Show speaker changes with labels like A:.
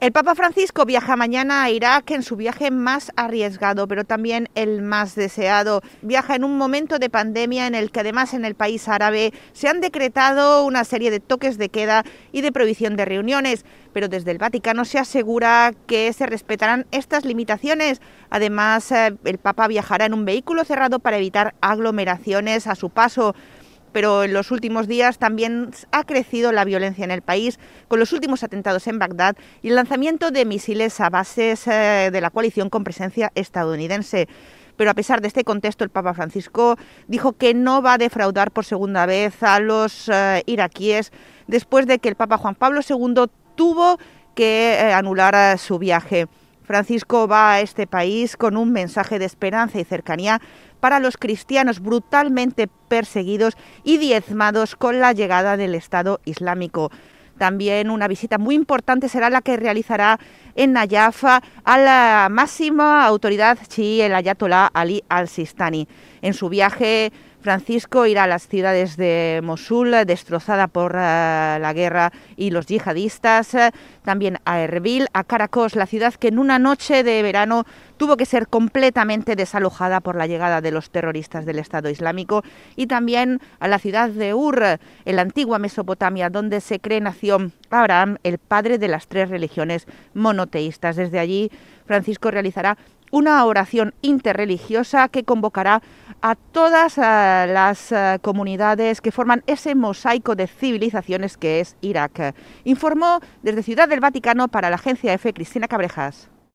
A: El Papa Francisco viaja mañana a Irak en su viaje más arriesgado, pero también el más deseado. Viaja en un momento de pandemia en el que además en el país árabe se han decretado una serie de toques de queda y de prohibición de reuniones, pero desde el Vaticano se asegura que se respetarán estas limitaciones. Además, eh, el Papa viajará en un vehículo cerrado para evitar aglomeraciones a su paso pero en los últimos días también ha crecido la violencia en el país con los últimos atentados en Bagdad y el lanzamiento de misiles a bases eh, de la coalición con presencia estadounidense pero a pesar de este contexto el Papa Francisco dijo que no va a defraudar por segunda vez a los eh, iraquíes después de que el Papa Juan Pablo II tuvo que eh, anular su viaje. Francisco va a este país con un mensaje de esperanza y cercanía para los cristianos brutalmente perseguidos y diezmados con la llegada del Estado Islámico. También una visita muy importante será la que realizará en Nayafa a la máxima autoridad chií, el Ayatollah Ali al-Sistani. En su viaje, Francisco irá a las ciudades de Mosul, destrozada por eh, la guerra y los yihadistas, eh, también a Erbil, a Caracos, la ciudad que en una noche de verano tuvo que ser completamente desalojada por la llegada de los terroristas del Estado Islámico, y también a la ciudad de Ur, en la antigua Mesopotamia, donde se cree nació Abraham, el padre de las tres religiones monoteístas. Desde allí, Francisco realizará una oración interreligiosa que convocará a todas eh, las eh, comunidades que forman ese mosaico de civilizaciones que es Irak. Informó desde Ciudad del Vaticano para la agencia EFE Cristina Cabrejas.